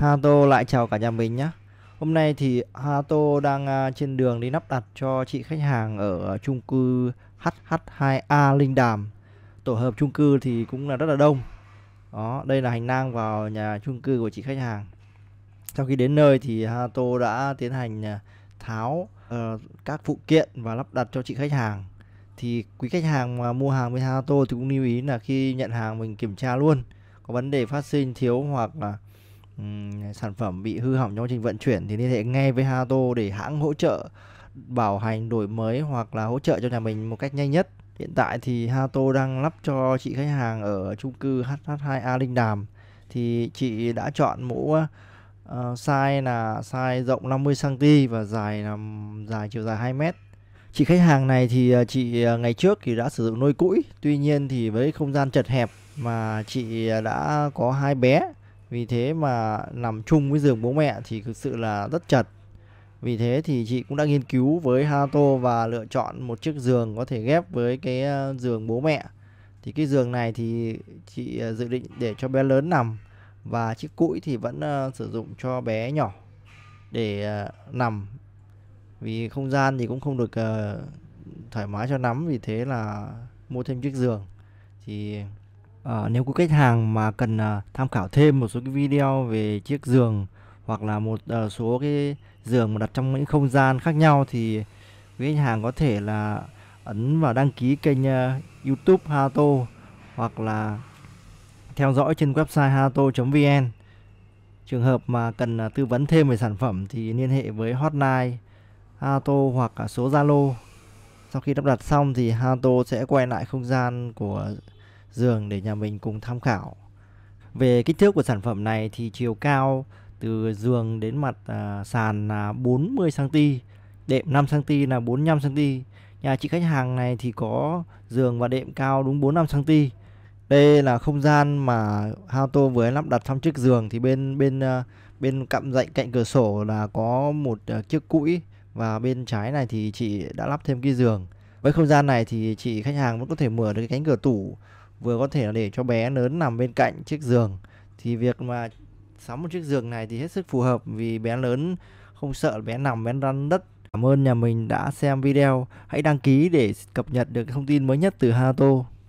Hato lại chào cả nhà mình nhé Hôm nay thì Hato đang à, trên đường đi lắp đặt cho chị khách hàng ở chung cư HH2A Linh Đàm Tổ hợp chung cư thì cũng là rất là đông Đó, đây là hành lang vào nhà chung cư của chị khách hàng Sau khi đến nơi thì Hato đã tiến hành à, tháo uh, các phụ kiện và lắp đặt cho chị khách hàng Thì quý khách hàng mà mua hàng với Hato thì cũng lưu ý là khi nhận hàng mình kiểm tra luôn Có vấn đề phát sinh thiếu hoặc là sản phẩm bị hư hỏng trong quá trình vận chuyển thì liên hệ ngay với Hato để hãng hỗ trợ bảo hành đổi mới hoặc là hỗ trợ cho nhà mình một cách nhanh nhất. Hiện tại thì Hato đang lắp cho chị khách hàng ở chung cư HH2A Linh Đàm thì chị đã chọn mũ uh, ờ, size là size rộng 50 cm và dài là dài chiều dài 2 m. Chị khách hàng này thì ờ, chị ờ, ngày trước thì đã sử dụng nuôi cũi, tuy nhiên thì với không gian chật hẹp mà chị đã có hai bé vì thế mà nằm chung với giường bố mẹ thì thực sự là rất chật vì thế thì chị cũng đã nghiên cứu với Hato và lựa chọn một chiếc giường có thể ghép với cái ờ, giường bố mẹ thì cái giường này thì chị ờ, dự định để cho bé lớn nằm và chiếc cũi thì vẫn ờ, sử dụng cho bé nhỏ để nằm vì không gian thì cũng không được thoải mái cho lắm vì thế là mua thêm chiếc giường thì À, nếu quý khách hàng mà cần à, tham khảo thêm một số cái video về chiếc giường hoặc là một à, số cái giường mà đặt trong những không gian khác nhau thì quý khách hàng có thể là ấn vào đăng ký kênh à, YouTube Hato hoặc là theo dõi trên website hato.vn. Trường hợp mà cần à, tư vấn thêm về sản phẩm thì liên hệ với hotline Hato hoặc cả số Zalo. Sau khi lắp đặt xong thì Hato sẽ quay lại không gian của giường để nhà mình cùng tham khảo. Về kích thước của sản phẩm này thì chiều cao từ giường đến mặt à, sàn là 40 cm, đệm 5 cm là 45 cm. Nhà chị khách hàng này thì có giường và đệm cao đúng 45 cm. Đây là không gian mà Hato vừa lắp đặt xong chiếc giường thì bên bên à, bên cạnh dạnh cạnh cửa sổ là có một à, chiếc cũi và bên trái này thì chị đã lắp thêm cái giường. Với không gian này thì chị khách hàng vẫn có thể mở được cái cánh cửa tủ vừa có thể để cho bé lớn nằm bên cạnh chiếc giường thì việc mà sắm một chiếc giường này thì hết sức phù hợp vì bé lớn không sợ bé nằm bé lăn đất cảm ơn nhà mình đã xem video hãy đăng ký để cập nhật được thông tin mới nhất từ Hato